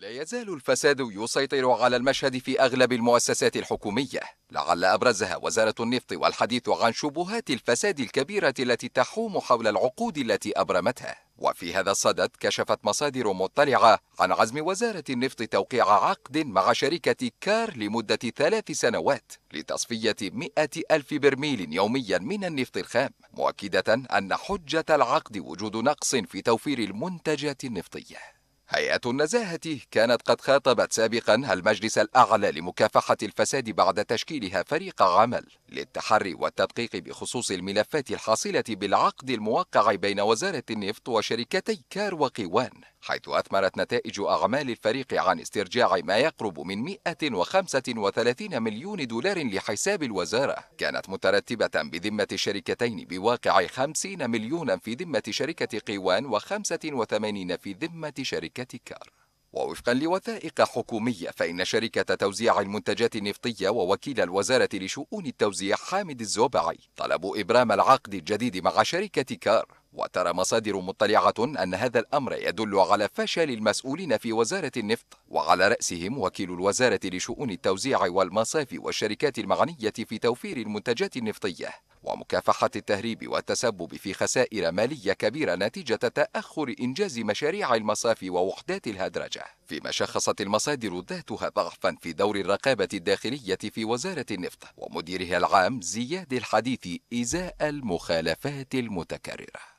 لا يزال الفساد يسيطر على المشهد في أغلب المؤسسات الحكومية لعل أبرزها وزارة النفط والحديث عن شبهات الفساد الكبيرة التي تحوم حول العقود التي أبرمتها وفي هذا الصدد كشفت مصادر مطلعة عن عزم وزارة النفط توقيع عقد مع شركة كار لمدة ثلاث سنوات لتصفية مئة ألف برميل يوميا من النفط الخام مؤكدة أن حجة العقد وجود نقص في توفير المنتجات النفطية هيئة النزاهة كانت قد خاطبت سابقا المجلس الأعلى لمكافحة الفساد بعد تشكيلها فريق عمل للتحري والتدقيق بخصوص الملفات الحاصلة بالعقد الموقع بين وزارة النفط وشركتي كار وقيوان حيث أثمرت نتائج أعمال الفريق عن استرجاع ما يقرب من 135 مليون دولار لحساب الوزارة كانت مترتبة بذمة الشركتين بواقع 50 مليونا في ذمة شركة قيوان و85 في ذمة شركة كار ووفقا لوثائق حكومية فإن شركة توزيع المنتجات النفطية ووكيل الوزارة لشؤون التوزيع حامد الزوبعي طلبوا إبرام العقد الجديد مع شركة كار وترى مصادر مطلعة أن هذا الأمر يدل على فشل المسؤولين في وزارة النفط وعلى رأسهم وكيل الوزارة لشؤون التوزيع والمصافي والشركات المعنية في توفير المنتجات النفطية ومكافحة التهريب والتسبب في خسائر مالية كبيرة نتيجة تأخر إنجاز مشاريع المصافي ووحدات الهدرجة فيما شخصت المصادر ذاتها ضعفا في دور الرقابة الداخلية في وزارة النفط ومديرها العام زياد الحديث إزاء المخالفات المتكررة